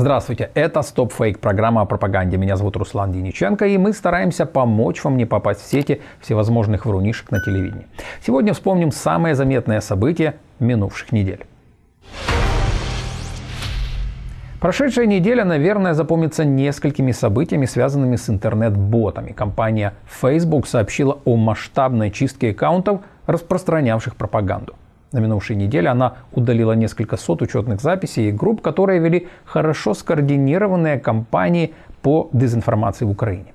Здравствуйте, это "Стоп Фейк" программа о пропаганде. Меня зовут Руслан Дениченко, и мы стараемся помочь вам не попасть в сети всевозможных врунишек на телевидении. Сегодня вспомним самое заметное событие минувших недель. Прошедшая неделя, наверное, запомнится несколькими событиями, связанными с интернет-ботами. Компания Facebook сообщила о масштабной чистке аккаунтов, распространявших пропаганду. На минувшей неделе она удалила несколько сот учетных записей и групп, которые вели хорошо скоординированные кампании по дезинформации в Украине.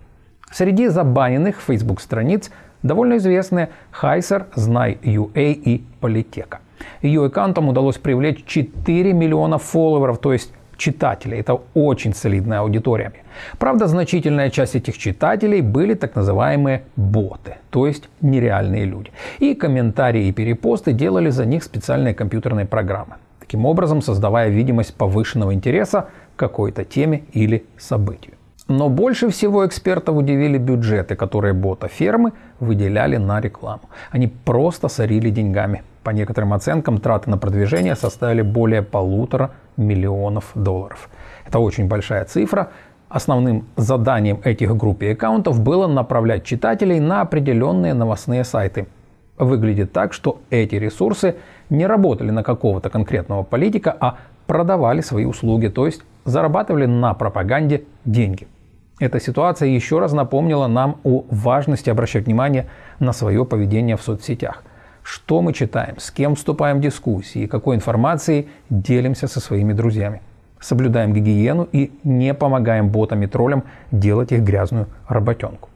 Среди забаненных Facebook страниц довольно известные Хайсер, Знай UA и Политека. Ее аккаунтам удалось привлечь 4 миллиона фолловеров, то есть читателей. Это очень солидная аудитория. Правда, значительная часть этих читателей были так называемые боты, то есть нереальные люди. И комментарии и перепосты делали за них специальные компьютерные программы, таким образом создавая видимость повышенного интереса к какой-то теме или событию. Но больше всего экспертов удивили бюджеты, которые бота фермы выделяли на рекламу. Они просто сорили деньгами по некоторым оценкам, траты на продвижение составили более полутора миллионов долларов. Это очень большая цифра. Основным заданием этих групп и аккаунтов было направлять читателей на определенные новостные сайты. Выглядит так, что эти ресурсы не работали на какого-то конкретного политика, а продавали свои услуги, то есть зарабатывали на пропаганде деньги. Эта ситуация еще раз напомнила нам о важности обращать внимание на свое поведение в соцсетях – что мы читаем, с кем вступаем в дискуссии, какой информацией делимся со своими друзьями. Соблюдаем гигиену и не помогаем ботам и троллям делать их грязную работенку.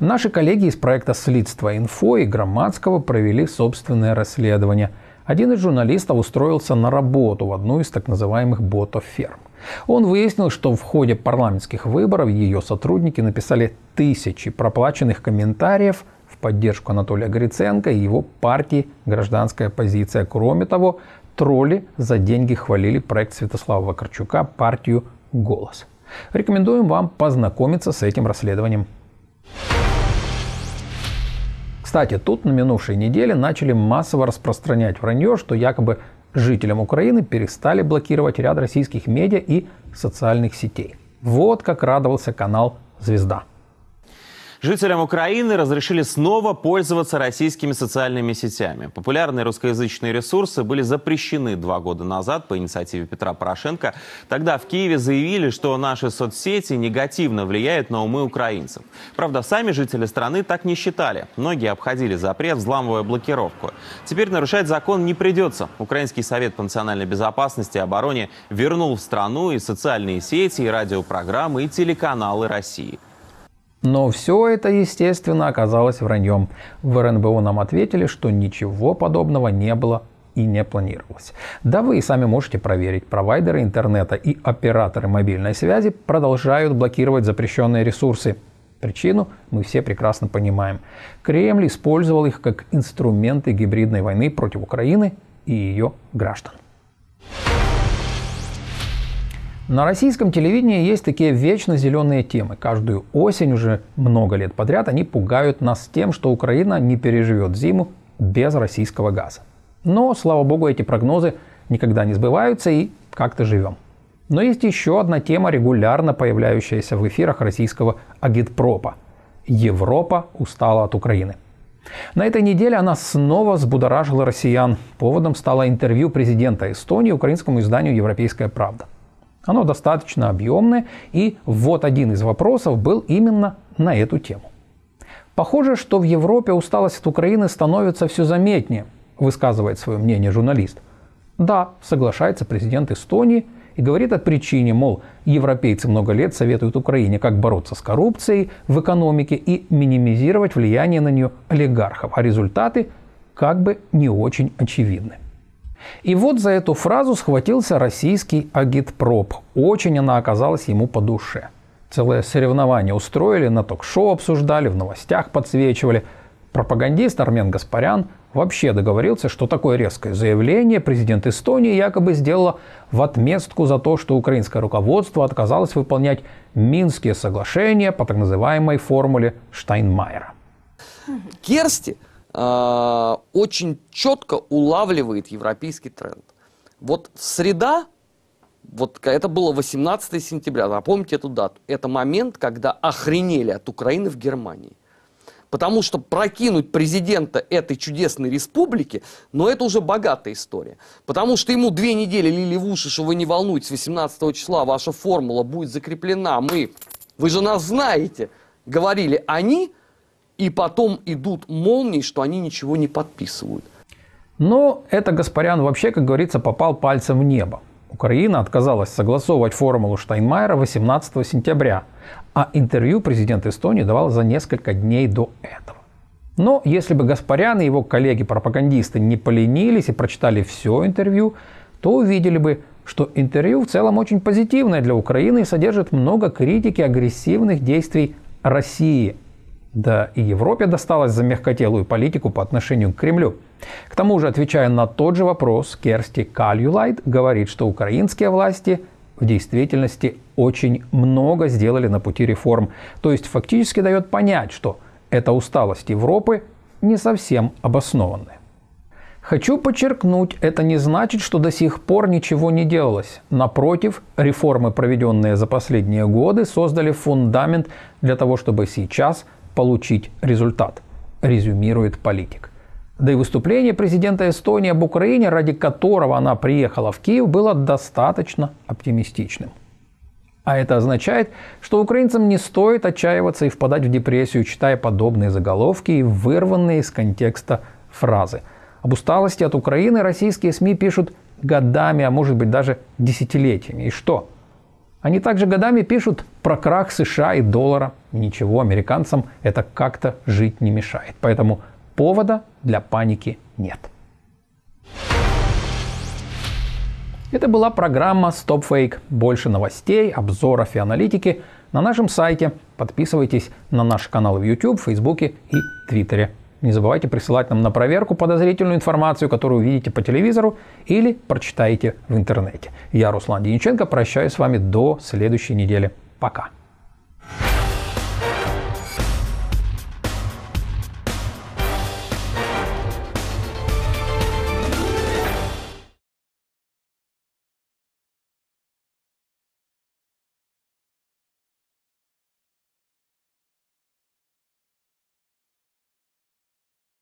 Наши коллеги из проекта «Следство инфо» и Громадского провели собственное расследование. Один из журналистов устроился на работу в одну из так называемых ботов-ферм. Он выяснил, что в ходе парламентских выборов ее сотрудники написали тысячи проплаченных комментариев – поддержку Анатолия Гриценко и его партии «Гражданская позиция». Кроме того, тролли за деньги хвалили проект Святослава Вакарчука партию «Голос». Рекомендуем вам познакомиться с этим расследованием. Кстати, тут на минувшей неделе начали массово распространять вранье, что якобы жителям Украины перестали блокировать ряд российских медиа и социальных сетей. Вот как радовался канал «Звезда». Жителям Украины разрешили снова пользоваться российскими социальными сетями. Популярные русскоязычные ресурсы были запрещены два года назад по инициативе Петра Порошенко. Тогда в Киеве заявили, что наши соцсети негативно влияют на умы украинцев. Правда, сами жители страны так не считали. Многие обходили запрет, взламывая блокировку. Теперь нарушать закон не придется. Украинский совет по национальной безопасности и обороне вернул в страну и социальные сети, и радиопрограммы, и телеканалы России. Но все это, естественно, оказалось враньем. В РНБО нам ответили, что ничего подобного не было и не планировалось. Да вы и сами можете проверить. Провайдеры интернета и операторы мобильной связи продолжают блокировать запрещенные ресурсы. Причину мы все прекрасно понимаем. Кремль использовал их как инструменты гибридной войны против Украины и ее граждан. На российском телевидении есть такие вечно зеленые темы. Каждую осень уже много лет подряд они пугают нас тем, что Украина не переживет зиму без российского газа. Но, слава богу, эти прогнозы никогда не сбываются и как-то живем. Но есть еще одна тема, регулярно появляющаяся в эфирах российского агитпропа. Европа устала от Украины. На этой неделе она снова взбудоражила россиян. Поводом стало интервью президента Эстонии украинскому изданию «Европейская правда». Оно достаточно объемное, и вот один из вопросов был именно на эту тему. Похоже, что в Европе усталость от Украины становится все заметнее, высказывает свое мнение журналист. Да, соглашается президент Эстонии и говорит о причине, мол, европейцы много лет советуют Украине, как бороться с коррупцией в экономике и минимизировать влияние на нее олигархов, а результаты как бы не очень очевидны. И вот за эту фразу схватился российский агитпроп. Очень она оказалась ему по душе. Целое соревнование устроили, на ток-шоу обсуждали, в новостях подсвечивали. Пропагандист Армен Гаспарян вообще договорился, что такое резкое заявление президент Эстонии якобы сделала в отместку за то, что украинское руководство отказалось выполнять Минские соглашения по так называемой формуле Штайнмайера. Керсти – Э, очень четко улавливает европейский тренд. Вот среда, вот это было 18 сентября, напомните эту дату, это момент, когда охренели от Украины в Германии. Потому что прокинуть президента этой чудесной республики, но это уже богатая история. Потому что ему две недели лили в уши, что вы не волнуйтесь, 18 числа ваша формула будет закреплена, мы, вы же нас знаете, говорили они, и потом идут молнии, что они ничего не подписывают. Но это Гаспарян вообще, как говорится, попал пальцем в небо. Украина отказалась согласовывать формулу Штайнмайера 18 сентября, а интервью президент Эстонии давал за несколько дней до этого. Но если бы Гаспарян и его коллеги-пропагандисты не поленились и прочитали все интервью, то увидели бы, что интервью в целом очень позитивное для Украины и содержит много критики агрессивных действий России да, и Европе досталось за мягкотелую политику по отношению к Кремлю. К тому же, отвечая на тот же вопрос, Керсти Кальюлайт говорит, что украинские власти в действительности очень много сделали на пути реформ. То есть фактически дает понять, что эта усталость Европы не совсем обоснованная. Хочу подчеркнуть, это не значит, что до сих пор ничего не делалось. Напротив, реформы, проведенные за последние годы, создали фундамент для того, чтобы сейчас – получить результат, резюмирует политик. Да и выступление президента Эстонии об Украине, ради которого она приехала в Киев, было достаточно оптимистичным. А это означает, что украинцам не стоит отчаиваться и впадать в депрессию, читая подобные заголовки и вырванные из контекста фразы. Об усталости от Украины российские СМИ пишут годами, а может быть даже десятилетиями. И что? Они также годами пишут про крах США и доллара. Ничего, американцам это как-то жить не мешает. Поэтому повода для паники нет. Это была программа Stop Fake. Больше новостей, обзоров и аналитики на нашем сайте. Подписывайтесь на наш канал в YouTube, Facebook и Twitter. Не забывайте присылать нам на проверку подозрительную информацию, которую увидите по телевизору или прочитаете в интернете. Я, Руслан Дениченко, прощаюсь с вами до следующей недели. Пока.